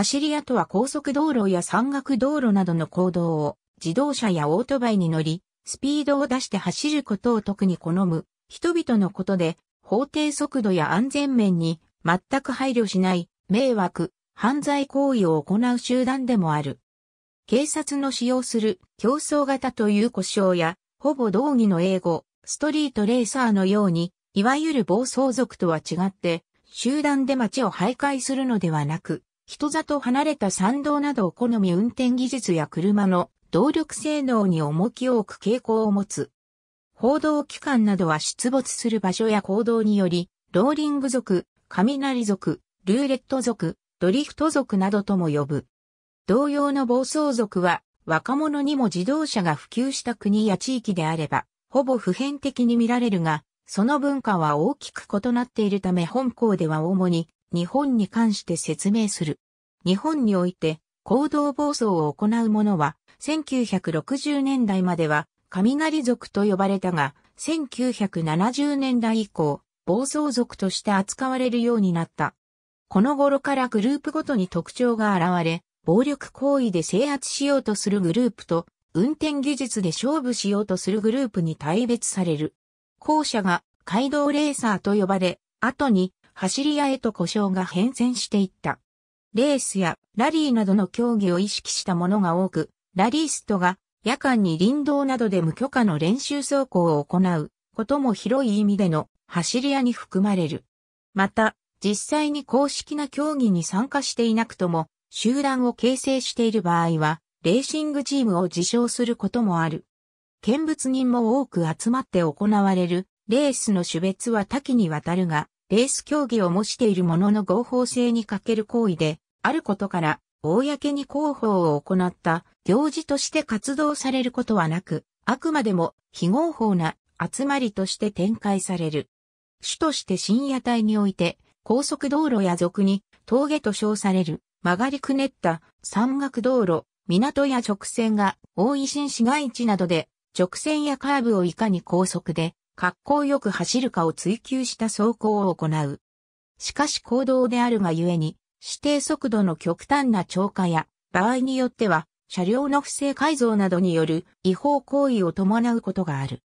走り屋とは高速道路や山岳道路などの行動を自動車やオートバイに乗り、スピードを出して走ることを特に好む人々のことで、法定速度や安全面に全く配慮しない迷惑、犯罪行為を行う集団でもある。警察の使用する競争型という故障や、ほぼ同義の英語、ストリートレーサーのように、いわゆる暴走族とは違って、集団で街を徘徊するのではなく、人里離れた山道などを好み運転技術や車の動力性能に重きを置く傾向を持つ。報道機関などは出没する場所や行動により、ローリング族、雷族、ルーレット族、ドリフト族などとも呼ぶ。同様の暴走族は、若者にも自動車が普及した国や地域であれば、ほぼ普遍的に見られるが、その文化は大きく異なっているため本校では主に日本に関して説明する。日本において行動暴走を行う者は、1960年代までは雷族と呼ばれたが、1970年代以降、暴走族として扱われるようになった。この頃からグループごとに特徴が現れ、暴力行為で制圧しようとするグループと、運転技術で勝負しようとするグループに対別される。後者が街道レーサーと呼ばれ、後に走り屋へと故障が変遷していった。レースやラリーなどの競技を意識したものが多く、ラリーストが夜間に林道などで無許可の練習走行を行うことも広い意味での走り屋に含まれる。また、実際に公式な競技に参加していなくとも、集団を形成している場合は、レーシングチームを自称することもある。見物人も多く集まって行われる、レースの種別は多岐にわたるが、レース競技を模しているものの合法性に欠ける行為で、あることから、公に広報を行った行事として活動されることはなく、あくまでも非合法な集まりとして展開される。主として深夜帯において、高速道路や俗に峠と称される曲がりくねった山岳道路、港や直線が大井新市街地などで直線やカーブをいかに高速で格好よく走るかを追求した走行を行う。しかし行動であるがゆえに、指定速度の極端な超過や、場合によっては、車両の不正改造などによる違法行為を伴うことがある。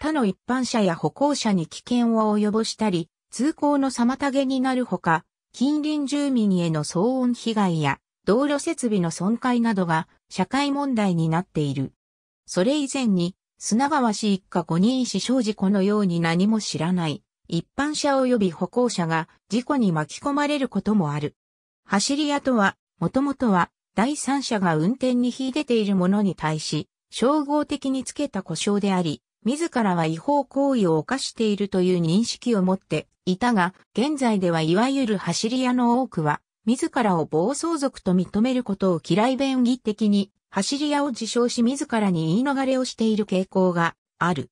他の一般車や歩行者に危険を及ぼしたり、通行の妨げになるほか、近隣住民への騒音被害や、道路設備の損壊などが社会問題になっている。それ以前に砂川氏一家五人氏庄事このように何も知らない、一般車及び歩行者が事故に巻き込まれることもある。走り屋とは、もともとは、第三者が運転に秀でているものに対し、称号的につけた故障であり、自らは違法行為を犯しているという認識を持っていたが、現在ではいわゆる走り屋の多くは、自らを暴走族と認めることを嫌い便宜的に走り屋を自称し自らに言い逃れをしている傾向がある。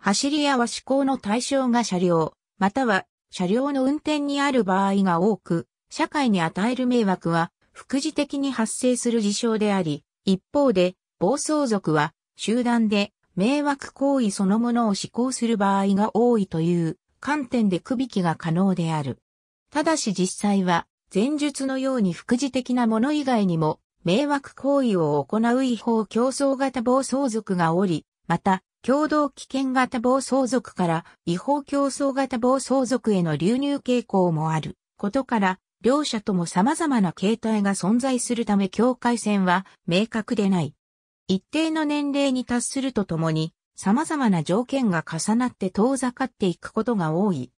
走り屋は思考の対象が車両、または車両の運転にある場合が多く、社会に与える迷惑は副次的に発生する事象であり、一方で暴走族は集団で迷惑行為そのものを思考する場合が多いという観点で区引きが可能である。ただし実際は前述のように副次的なもの以外にも迷惑行為を行う違法競争型暴走族がおり、また、共同危険型暴走族から違法競争型暴走族への流入傾向もあることから、両者とも様々な形態が存在するため境界線は明確でない。一定の年齢に達するとともに、様々な条件が重なって遠ざかっていくことが多い。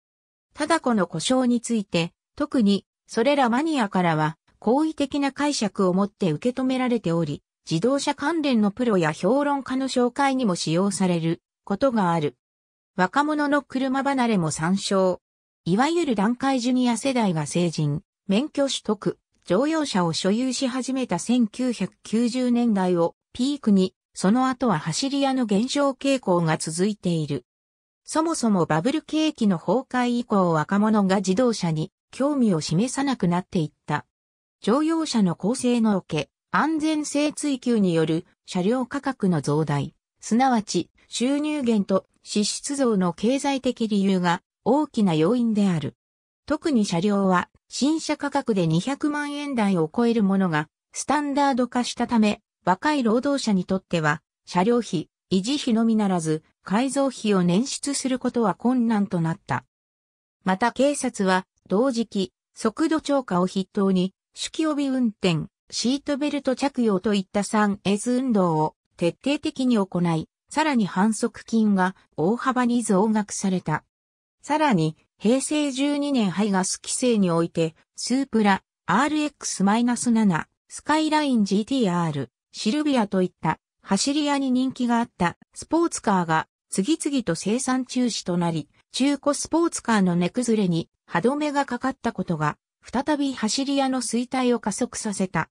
ただこの故障について、特にそれらマニアからは好意的な解釈を持って受け止められており、自動車関連のプロや評論家の紹介にも使用されることがある。若者の車離れも参照。いわゆる段階ジュニア世代が成人、免許取得、乗用車を所有し始めた1990年代をピークに、その後は走り屋の減少傾向が続いている。そもそもバブル景気の崩壊以降若者が自動車に興味を示さなくなっていった。乗用車の構成のおけ、安全性追求による車両価格の増大、すなわち収入源と支出増の経済的理由が大きな要因である。特に車両は新車価格で200万円台を超えるものがスタンダード化したため、若い労働者にとっては車両費、維持費のみならず改造費を捻出することは困難となった。また警察は同時期、速度超過を筆頭に酒気帯運転、シートベルト着用といった 3S 運動を徹底的に行い、さらに反則金が大幅に増額された。さらに、平成12年ハイガス規制において、スープラ、RX-7、スカイライン GTR、シルビアといった走り屋に人気があったスポーツカーが次々と生産中止となり、中古スポーツカーの値崩れに歯止めがかかったことが再び走り屋の衰退を加速させた。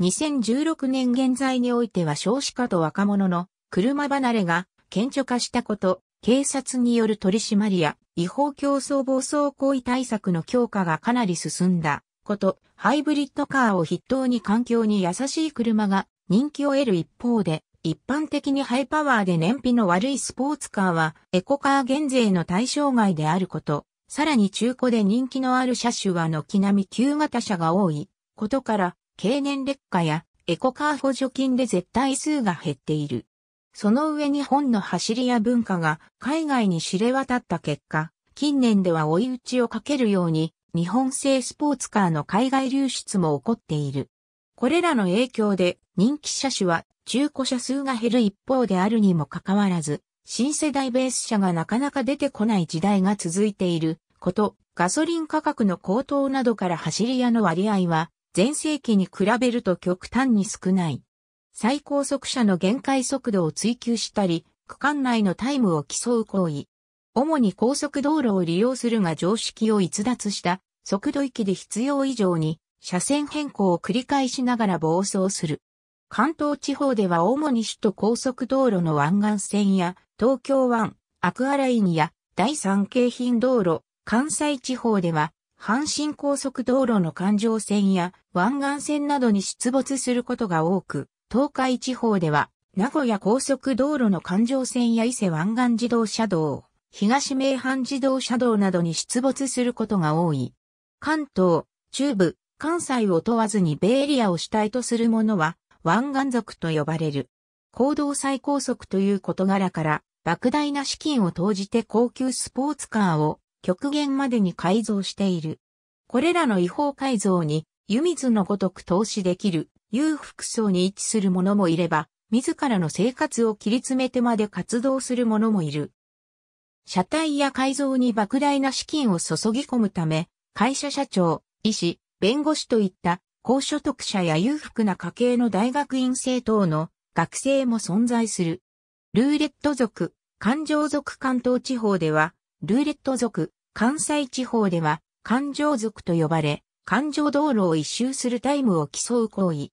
2016年現在においては少子化と若者の車離れが顕著化したこと、警察による取り締まりや違法競争暴走行為対策の強化がかなり進んだこと、ハイブリッドカーを筆頭に環境に優しい車が人気を得る一方で、一般的にハイパワーで燃費の悪いスポーツカーはエコカー減税の対象外であること、さらに中古で人気のある車種は軒並み旧型車が多いことから、経年劣化やエコカー補助金で絶対数が減っている。その上日本の走りや文化が海外に知れ渡った結果、近年では追い打ちをかけるように日本製スポーツカーの海外流出も起こっている。これらの影響で人気車種は中古車数が減る一方であるにもかかわらず、新世代ベース車がなかなか出てこない時代が続いていること、ガソリン価格の高騰などから走り屋の割合は、前世紀に比べると極端に少ない。最高速車の限界速度を追求したり、区間内のタイムを競う行為。主に高速道路を利用するが常識を逸脱した速度域で必要以上に車線変更を繰り返しながら暴走する。関東地方では主に首都高速道路の湾岸線や東京湾、アクアラインや第三京浜道路、関西地方では、阪神高速道路の環状線や湾岸線などに出没することが多く、東海地方では、名古屋高速道路の環状線や伊勢湾岸自動車道、東名阪自動車道などに出没することが多い。関東、中部、関西を問わずに米エリアを主体とするものは、湾岸族と呼ばれる。行動最高速という事柄から、莫大な資金を投じて高級スポーツカーを極限までに改造している。これらの違法改造に湯水のごとく投資できる裕福層に位置する者もいれば、自らの生活を切り詰めてまで活動する者もいる。車体や改造に莫大な資金を注ぎ込むため、会社社長、医師、弁護士といった高所得者や裕福な家系の大学院生等の学生も存在する。ルーレット族、環状族関東地方では、ルーレット族、関西地方では、環状族と呼ばれ、環状道路を一周するタイムを競う行為。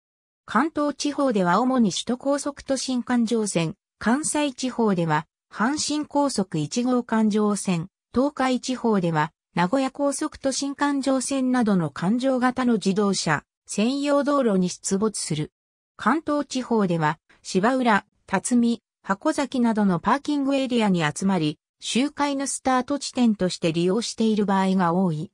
関東地方では主に首都高速と新環状線、関西地方では、阪神高速1号環状線、東海地方では、名古屋高速と新環状線などの環状型の自動車、専用道路に出没する。関東地方では、芝浦、辰巳、箱崎などのパーキングエリアに集まり、集会のスタート地点として利用している場合が多い。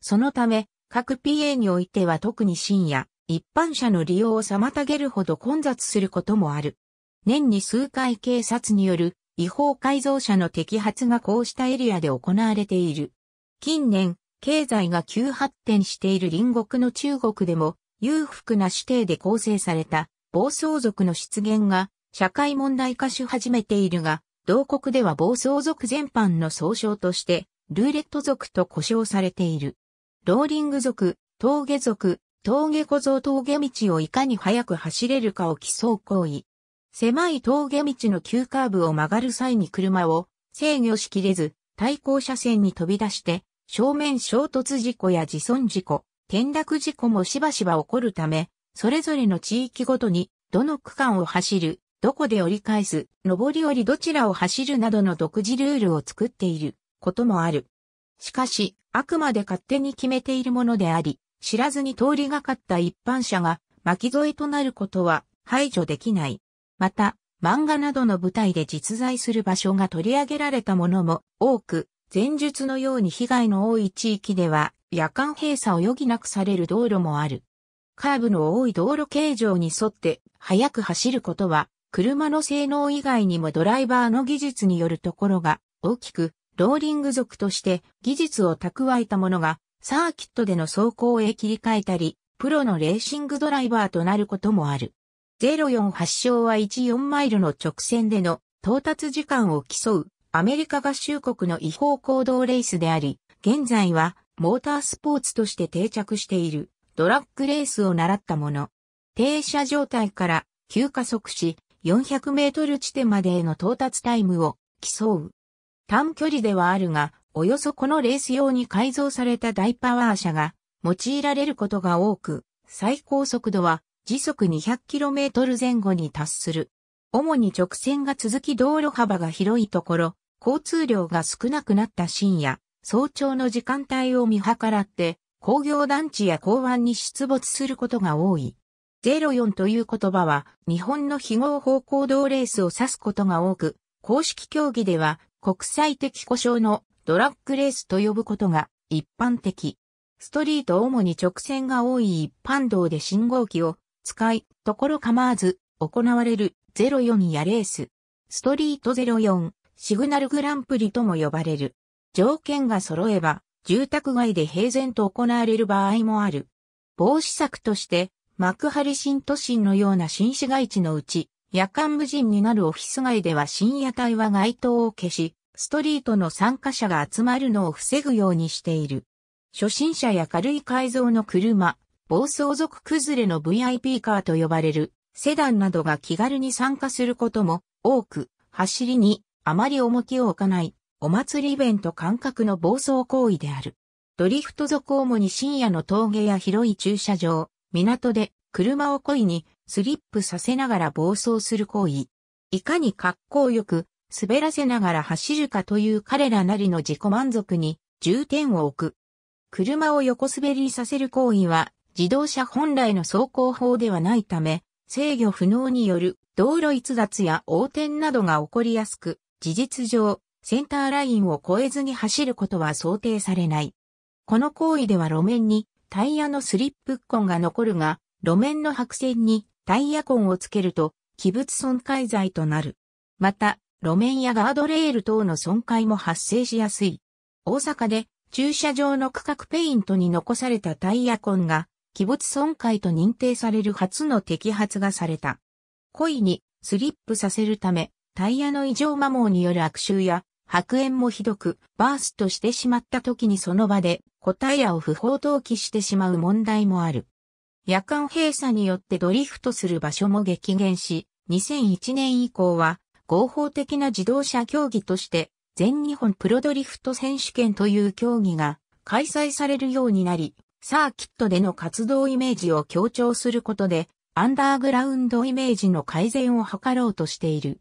そのため、各 PA においては特に深夜、一般車の利用を妨げるほど混雑することもある。年に数回警察による違法改造車の摘発がこうしたエリアで行われている。近年、経済が急発展している隣国の中国でも、裕福な指定で構成された暴走族の出現が社会問題化し始めているが、同国では暴走族全般の総称として、ルーレット族と呼称されている。ローリング族、峠族、峠小僧峠道をいかに速く走れるかを競う行為。狭い峠道の急カーブを曲がる際に車を制御しきれず、対向車線に飛び出して、正面衝突事故や自損事故、転落事故もしばしば起こるため、それぞれの地域ごとに、どの区間を走る、どこで折り返す、上り下りどちらを走るなどの独自ルールを作っていることもある。しかし、あくまで勝手に決めているものであり、知らずに通りがかった一般者が巻き添えとなることは排除できない。また、漫画などの舞台で実在する場所が取り上げられたものも多く、前述のように被害の多い地域では夜間閉鎖を余儀なくされる道路もある。カーブの多い道路形状に沿って速く走ることは車の性能以外にもドライバーの技術によるところが大きく、ローリング族として技術を蓄えたものが、サーキットでの走行へ切り替えたり、プロのレーシングドライバーとなることもある。04発祥は14マイルの直線での到達時間を競うアメリカ合衆国の違法行動レースであり、現在はモータースポーツとして定着しているドラッグレースを習ったもの。停車状態から急加速し、400メートル地点までへの到達タイムを競う。短距離ではあるが、およそこのレース用に改造された大パワー車が用いられることが多く、最高速度は時速 200km 前後に達する。主に直線が続き道路幅が広いところ、交通量が少なくなった深夜、早朝の時間帯を見計らって、工業団地や港湾に出没することが多い。04という言葉は日本の非合法行動レースを指すことが多く、公式競技では国際的故障のドラッグレースと呼ぶことが一般的。ストリート主に直線が多い一般道で信号機を使い、ところ構わず行われる04やレース。ストリート04、シグナルグランプリとも呼ばれる。条件が揃えば、住宅街で平然と行われる場合もある。防止策として、幕張新都心のような新市街地のうち、夜間無人になるオフィス街では深夜帯は街灯を消し、ストリートの参加者が集まるのを防ぐようにしている。初心者や軽い改造の車、暴走族崩れの VIP カーと呼ばれるセダンなどが気軽に参加することも多く、走りにあまり重きを置かないお祭りイベント感覚の暴走行為である。ドリフト族主に深夜の峠や広い駐車場、港で車を故意にスリップさせながら暴走する行為。いかに格好よく滑らせながら走るかという彼らなりの自己満足に重点を置く。車を横滑りさせる行為は自動車本来の走行法ではないため、制御不能による道路逸脱や横転などが起こりやすく、事実上、センターラインを越えずに走ることは想定されない。この行為では路面にタイヤのスリップ痕が残るが、路面の白線にタイヤ痕をつけると、器物損壊罪となる。また、路面やガードレール等の損壊も発生しやすい。大阪で駐車場の区画ペイントに残されたタイヤ痕が、器物損壊と認定される初の摘発がされた。故意にスリップさせるため、タイヤの異常摩耗による悪臭や白煙もひどく、バーストしてしまった時にその場で、答えやを不法投棄してしまう問題もある。夜間閉鎖によってドリフトする場所も激減し、2001年以降は合法的な自動車競技として全日本プロドリフト選手権という競技が開催されるようになり、サーキットでの活動イメージを強調することで、アンダーグラウンドイメージの改善を図ろうとしている。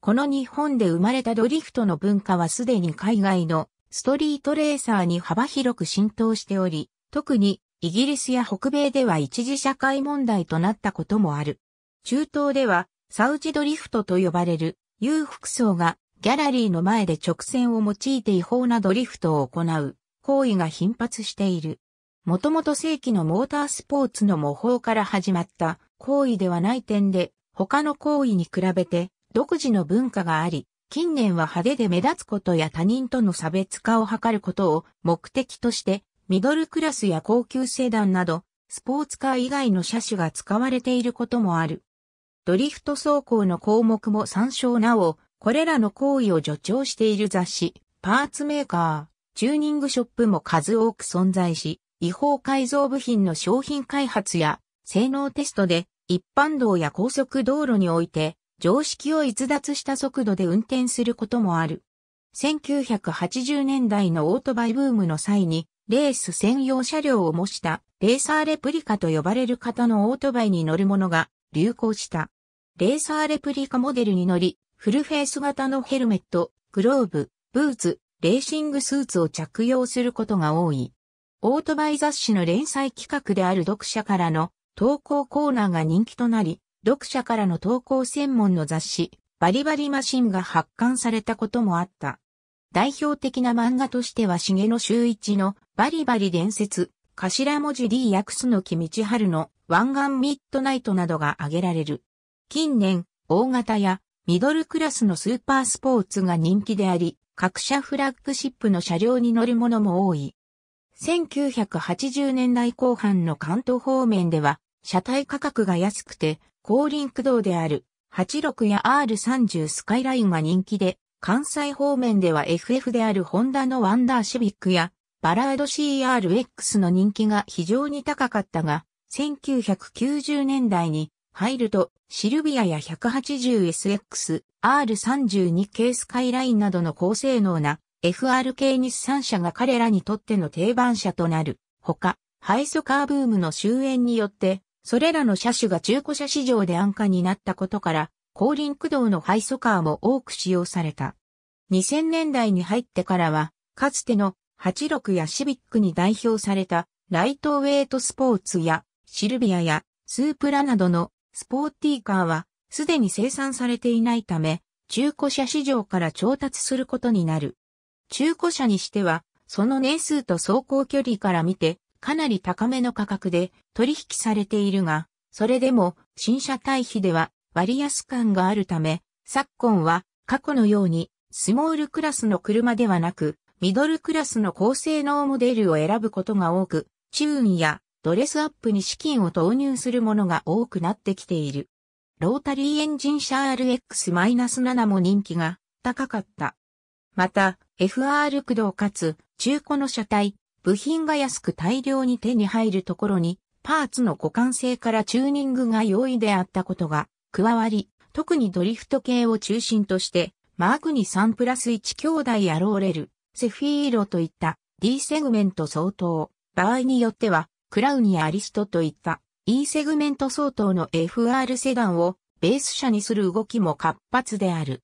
この日本で生まれたドリフトの文化はすでに海外のストリートレーサーに幅広く浸透しており、特にイギリスや北米では一時社会問題となったこともある。中東ではサウジドリフトと呼ばれる裕福層がギャラリーの前で直線を用いて違法なドリフトを行う行為が頻発している。もともと正規のモータースポーツの模倣から始まった行為ではない点で他の行為に比べて独自の文化があり、近年は派手で目立つことや他人との差別化を図ることを目的として、ミドルクラスや高級セダンなど、スポーツカー以外の車種が使われていることもある。ドリフト走行の項目も参照なお、これらの行為を助長している雑誌、パーツメーカー、チューニングショップも数多く存在し、違法改造部品の商品開発や性能テストで一般道や高速道路において常識を逸脱した速度で運転することもある。1980年代のオートバイブームの際に、レース専用車両を模したレーサーレプリカと呼ばれる型のオートバイに乗るものが流行した。レーサーレプリカモデルに乗り、フルフェイス型のヘルメット、グローブ、ブーツ、レーシングスーツを着用することが多い。オートバイ雑誌の連載企画である読者からの投稿コーナーが人気となり、読者からの投稿専門の雑誌、バリバリマシンが発刊されたこともあった。代表的な漫画としては重野修一のバリバリ伝説、頭文字 D 訳すの木道春の湾岸ミッドナイトなどが挙げられる。近年、大型やミドルクラスのスーパースポーツが人気であり、各社フラッグシップの車両に乗るものも多い。1980年代後半の関東方面では、車体価格が安くて、後輪駆動である86や R30 スカイラインが人気で、関西方面では FF であるホンダのワンダーシビックやバラード CRX の人気が非常に高かったが、1990年代に入るとシルビアや 180SX、R32 系スカイラインなどの高性能な FR 系日産車が彼らにとっての定番車となる。ほか、ハイソカーブームの終焉によってそれらの車種が中古車市場で安価になったことから、後輪駆動のハイソカーも多く使用された。2000年代に入ってからは、かつての86やシビックに代表されたライトウェイトスポーツやシルビアやスープラなどのスポーティーカーはすでに生産されていないため、中古車市場から調達することになる。中古車にしては、その年数と走行距離から見て、かなり高めの価格で取引されているが、それでも新車対比では割安感があるため、昨今は過去のようにスモールクラスの車ではなく、ミドルクラスの高性能モデルを選ぶことが多く、チューンやドレスアップに資金を投入するものが多くなってきている。ロータリーエンジン車 RX-7 も人気が高かった。また、FR 駆動かつ中古の車体、部品が安く大量に手に入るところに、パーツの互換性からチューニングが容易であったことが加わり、特にドリフト系を中心として、マークに3プラス1兄弟アローレル、セフィーロといった D セグメント相当、場合によっては、クラウニやアリストといった E セグメント相当の FR セダンをベース車にする動きも活発である。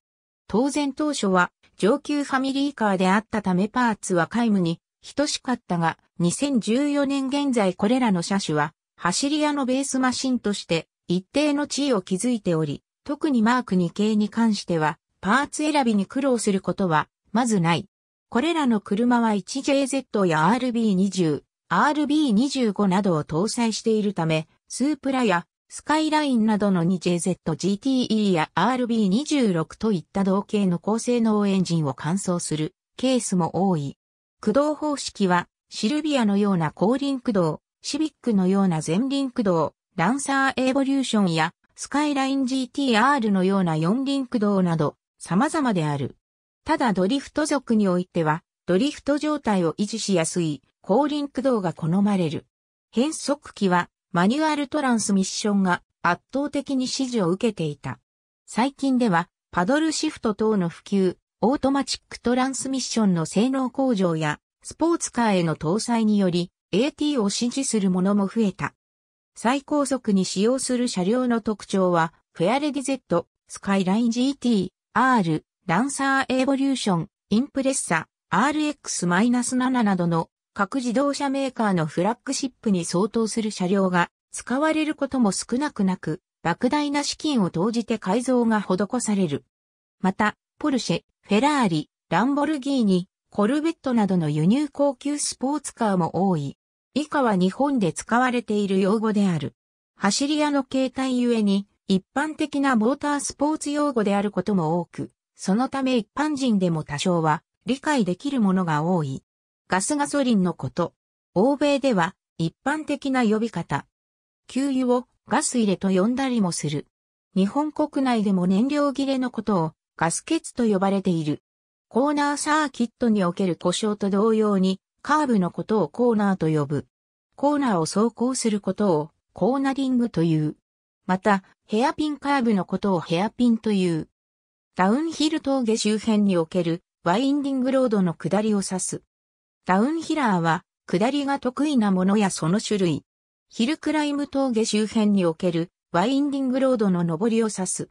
当然当初は上級ファミリーカーであったためパーツは皆無に等しかったが、2014年現在これらの車種は、走り屋のベースマシンとして一定の地位を築いており、特にマーク2系に関しては、パーツ選びに苦労することは、まずない。これらの車は 1JZ や RB20、RB25 などを搭載しているため、スープラやスカイラインなどの 2JZGTE や RB26 といった同型の高性能エンジンを換装するケースも多い。駆動方式は、シルビアのような後輪駆動、シビックのような前輪駆動、ランサーエボリューションや、スカイライン GTR のような四輪駆動など、様々である。ただドリフト族においては、ドリフト状態を維持しやすい、後輪駆動が好まれる。変速機は、マニュアルトランスミッションが圧倒的に支持を受けていた。最近では、パドルシフト等の普及、オートマチックトランスミッションの性能向上や、スポーツカーへの搭載により、AT を支持するものも増えた。最高速に使用する車両の特徴は、フェアレディ Z、スカイライン GT、R、ランサーエボリューション、インプレッサ、RX-7 などの各自動車メーカーのフラッグシップに相当する車両が使われることも少なくなく、莫大な資金を投じて改造が施される。また、ポルシェ、フェラーリ、ランボルギーニ、コルベットなどの輸入高級スポーツカーも多い。以下は日本で使われている用語である。走り屋の形態ゆえに、一般的なモータースポーツ用語であることも多く、そのため一般人でも多少は理解できるものが多い。ガスガソリンのこと。欧米では一般的な呼び方。給油をガス入れと呼んだりもする。日本国内でも燃料切れのことをガス欠と呼ばれている。コーナーサーキットにおける故障と同様に、カーブのことをコーナーと呼ぶ。コーナーを走行することをコーナリングという。また、ヘアピンカーブのことをヘアピンという。ダウンヒル峠周辺におけるワインディングロードの下りを指す。ダウンヒラーは、下りが得意なものやその種類。ヒルクライム峠周辺におけるワインディングロードの上りを指す。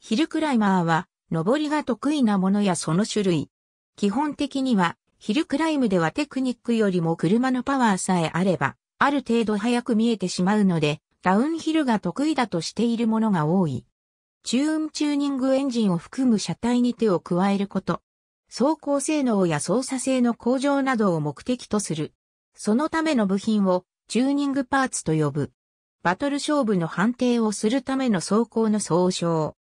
ヒルクライマーは登りが得意なものやその種類。基本的には、ヒルクライムではテクニックよりも車のパワーさえあれば、ある程度早く見えてしまうので、ダウンヒルが得意だとしているものが多い。チューンチューニングエンジンを含む車体に手を加えること。走行性能や操作性の向上などを目的とする。そのための部品をチューニングパーツと呼ぶ。バトル勝負の判定をするための走行の総称。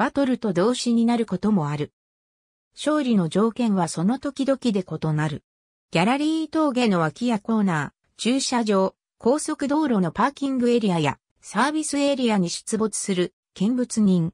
バトルと動詞になることもある。勝利の条件はその時々で異なる。ギャラリー峠の脇やコーナー、駐車場、高速道路のパーキングエリアやサービスエリアに出没する見物人。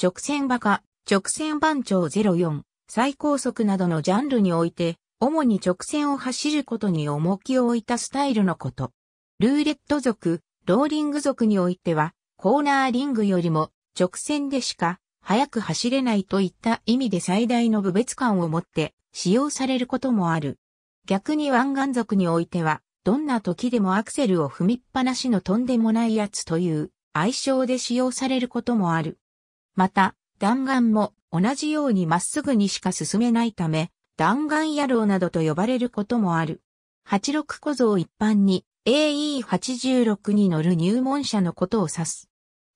直線馬鹿、直線番長04、最高速などのジャンルにおいて、主に直線を走ることに重きを置いたスタイルのこと。ルーレット族、ローリング族においては、コーナーリングよりも直線でしか速く走れないといった意味で最大の侮別感を持って使用されることもある。逆に湾岸族においては、どんな時でもアクセルを踏みっぱなしのとんでもないやつという愛称で使用されることもある。また、弾丸も同じようにまっすぐにしか進めないため、弾丸野郎などと呼ばれることもある。86小僧一般に AE86 に乗る入門者のことを指す。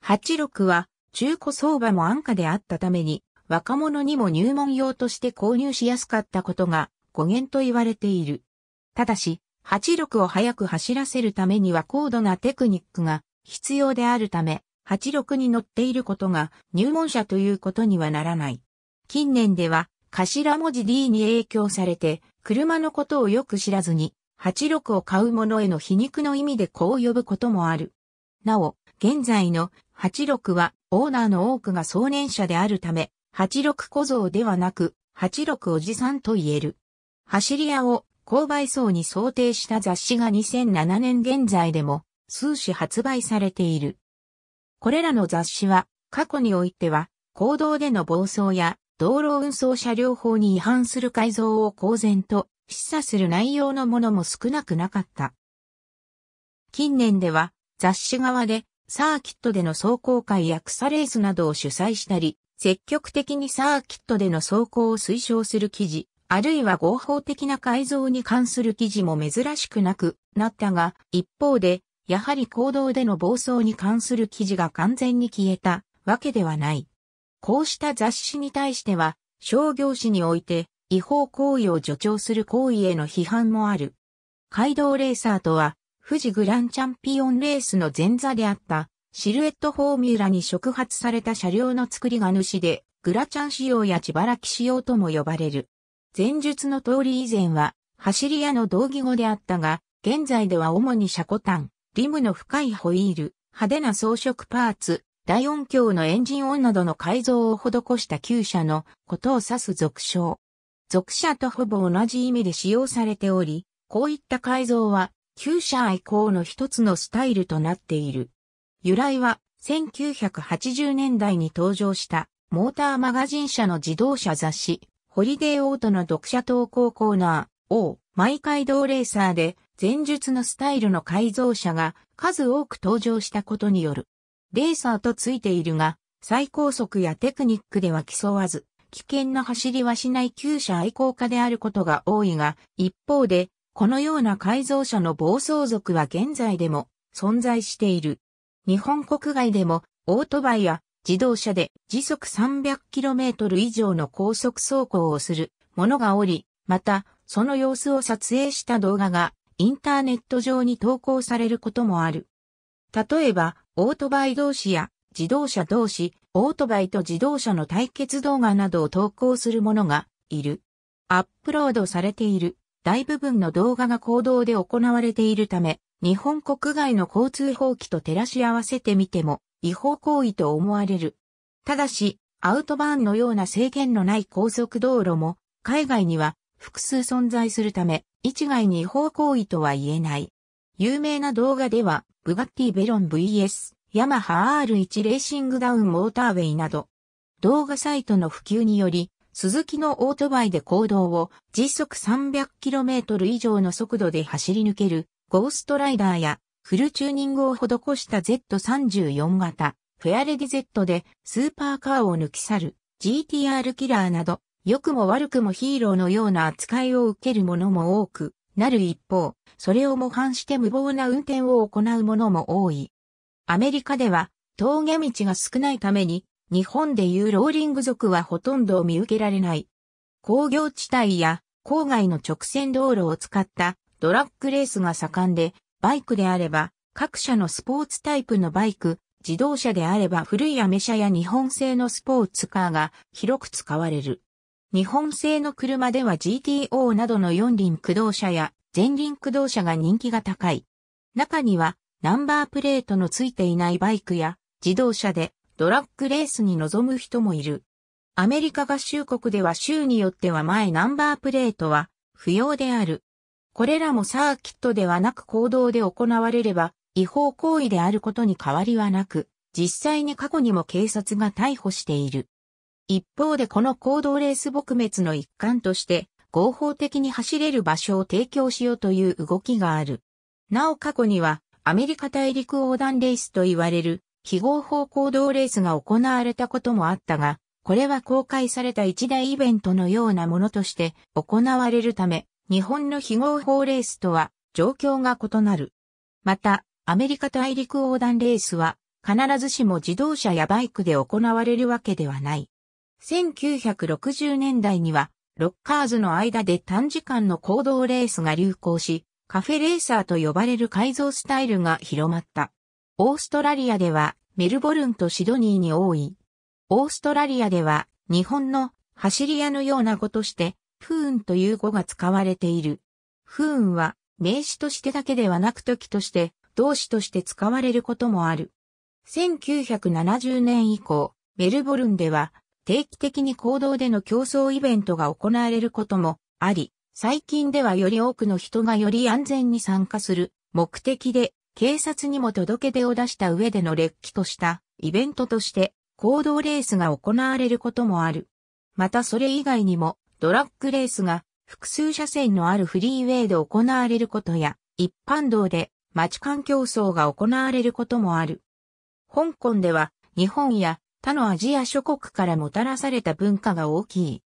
86は中古相場も安価であったために、若者にも入門用として購入しやすかったことが語源と言われている。ただし、86を早く走らせるためには高度なテクニックが必要であるため、86に乗っていることが入門者ということにはならない。近年では頭文字 D に影響されて、車のことをよく知らずに、86を買う者への皮肉の意味でこう呼ぶこともある。なお、現在の86はオーナーの多くが壮年者であるため、86小僧ではなく、86おじさんと言える。走り屋を購買層に想定した雑誌が2007年現在でも数種発売されている。これらの雑誌は過去においては行動での暴走や道路運送車両法に違反する改造を公然と示唆する内容のものも少なくなかった。近年では雑誌側でサーキットでの走行会や草レースなどを主催したり、積極的にサーキットでの走行を推奨する記事、あるいは合法的な改造に関する記事も珍しくなくなったが、一方で、やはり行動での暴走に関する記事が完全に消えたわけではない。こうした雑誌に対しては、商業誌において違法行為を助長する行為への批判もある。街道レーサーとは、富士グランチャンピオンレースの前座であった、シルエットフォーミュラに触発された車両の作りが主で、グラチャン仕様や千原木仕様とも呼ばれる。前述の通り以前は、走り屋の同義語であったが、現在では主に車庫端、リムの深いホイール、派手な装飾パーツ、大音響のエンジン音などの改造を施した旧車のことを指す俗称。俗車とほぼ同じ意味で使用されており、こういった改造は旧車愛好の一つのスタイルとなっている。由来は1980年代に登場したモーターマガジン社の自動車雑誌ホリデーオートの読者投稿コーナーを毎回同レーサーで前述のスタイルの改造車が数多く登場したことによる。レーサーとついているが最高速やテクニックでは競わず危険な走りはしない旧車愛好家であることが多いが一方でこのような改造車の暴走族は現在でも存在している。日本国外でもオートバイや自動車で時速 300km 以上の高速走行をする者がおり、またその様子を撮影した動画がインターネット上に投稿されることもある。例えば、オートバイ同士や自動車同士、オートバイと自動車の対決動画などを投稿する者がいる。アップロードされている。大部分の動画が公道で行われているため、日本国外の交通法規と照らし合わせてみても違法行為と思われる。ただし、アウトバーンのような制限のない高速道路も海外には複数存在するため、一概に違法行為とは言えない。有名な動画では、ブガッティベロン VS、ヤマハ R1 レーシングダウンモーターウェイなど、動画サイトの普及により、鈴木のオートバイで行動を時速 300km 以上の速度で走り抜けるゴーストライダーやフルチューニングを施した Z34 型フェアレディ Z でスーパーカーを抜き去る GTR キラーなど良くも悪くもヒーローのような扱いを受けるものも多くなる一方、それを模範して無謀な運転を行うものも多い。アメリカでは峠道が少ないために日本でいうローリング族はほとんど見受けられない。工業地帯や郊外の直線道路を使ったドラッグレースが盛んで、バイクであれば各社のスポーツタイプのバイク、自動車であれば古いアメ車や日本製のスポーツカーが広く使われる。日本製の車では GTO などの四輪駆動車や前輪駆動車が人気が高い。中にはナンバープレートのついていないバイクや自動車でドラッグレースに臨む人もいる。アメリカ合衆国では州によっては前ナンバープレートは不要である。これらもサーキットではなく行動で行われれば違法行為であることに変わりはなく、実際に過去にも警察が逮捕している。一方でこの行動レース撲滅の一環として合法的に走れる場所を提供しようという動きがある。なお過去にはアメリカ大陸横断レースと言われる非合法行動レースが行われたこともあったが、これは公開された一大イベントのようなものとして行われるため、日本の非合法レースとは状況が異なる。また、アメリカ大陸横断レースは必ずしも自動車やバイクで行われるわけではない。1960年代にはロッカーズの間で短時間の行動レースが流行し、カフェレーサーと呼ばれる改造スタイルが広まった。オーストラリアではメルボルンとシドニーに多い。オーストラリアでは日本の走り屋のような語としてフーンという語が使われている。フーンは名詞としてだけではなく時として動詞として使われることもある。1970年以降、メルボルンでは定期的に行動での競争イベントが行われることもあり、最近ではより多くの人がより安全に参加する目的で警察にも届け出を出した上での劣気としたイベントとして行動レースが行われることもある。またそれ以外にもドラッグレースが複数車線のあるフリーウェイで行われることや一般道で街間競争が行われることもある。香港では日本や他のアジア諸国からもたらされた文化が大きい。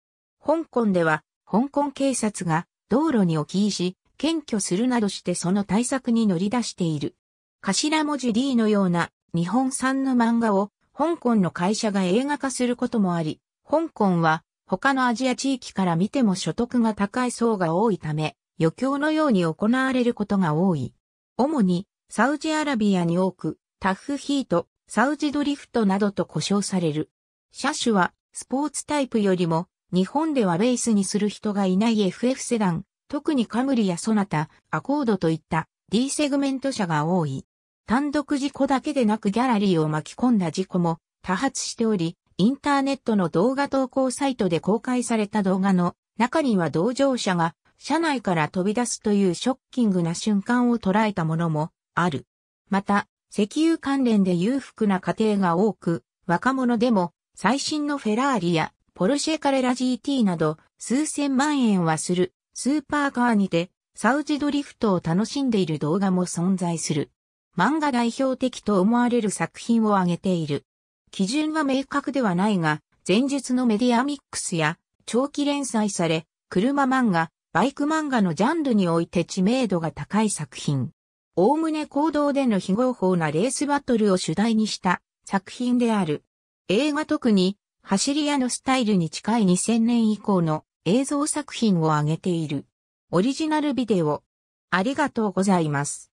香港では香港警察が道路に置き石、検挙するなどしてその対策に乗り出している。頭文字 D のような日本産の漫画を香港の会社が映画化することもあり、香港は他のアジア地域から見ても所得が高い層が多いため、余興のように行われることが多い。主にサウジアラビアに多く、タフヒート、サウジドリフトなどと呼称される。車種はスポーツタイプよりも日本ではレースにする人がいない FF セダン、特にカムリやソナタ、アコードといった D セグメント車が多い。単独事故だけでなくギャラリーを巻き込んだ事故も多発しており、インターネットの動画投稿サイトで公開された動画の中には同乗者が車内から飛び出すというショッキングな瞬間を捉えたものもある。また、石油関連で裕福な家庭が多く、若者でも最新のフェラーリやポルシェカレラ GT など数千万円はするスーパーカーにて、サウジドリフトを楽しんでいる動画も存在する。漫画代表的と思われる作品を挙げている。基準は明確ではないが、前述のメディアミックスや、長期連載され、車漫画、バイク漫画のジャンルにおいて知名度が高い作品。おおむね行動での非合法なレースバトルを主題にした作品である。映画特に、走り屋のスタイルに近い2000年以降の映像作品を上げている。オリジナルビデオ。ありがとうございます。